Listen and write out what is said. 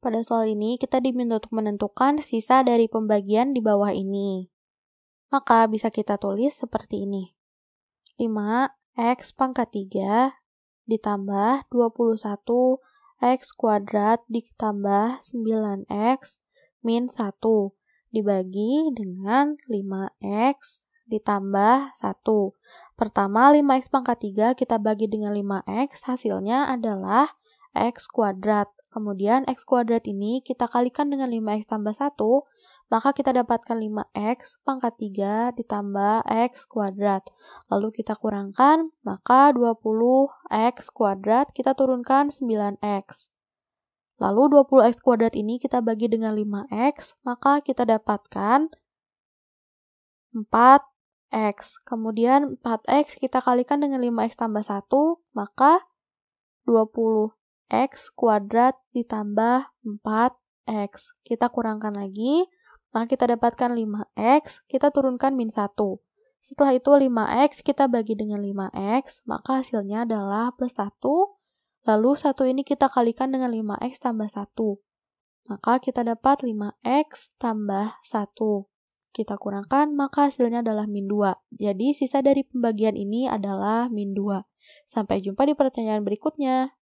Pada soal ini, kita diminta untuk menentukan sisa dari pembagian di bawah ini. Maka bisa kita tulis seperti ini. 5x pangkat 3 ditambah 21 x kuadrat ditambah 9x min 1 dibagi dengan 5x ditambah 1. Pertama 5x pangkat 3 kita bagi dengan 5x hasilnya adalah x kuadrat. Kemudian x kuadrat ini kita kalikan dengan 5x tambah 1, maka kita dapatkan 5x pangkat 3 ditambah x kuadrat. Lalu kita kurangkan, maka 20x kuadrat kita turunkan 9x. Lalu 20x kuadrat ini kita bagi dengan 5x, maka kita dapatkan 4x. Kemudian 4x kita kalikan dengan 5x tambah 1, maka 20. X kuadrat ditambah 4X. Kita kurangkan lagi, maka nah, kita dapatkan 5X, kita turunkan min 1. Setelah itu 5X kita bagi dengan 5X, maka hasilnya adalah plus 1. Lalu 1 ini kita kalikan dengan 5X tambah 1. Maka kita dapat 5X tambah 1. Kita kurangkan, maka hasilnya adalah min 2. Jadi sisa dari pembagian ini adalah min 2. Sampai jumpa di pertanyaan berikutnya.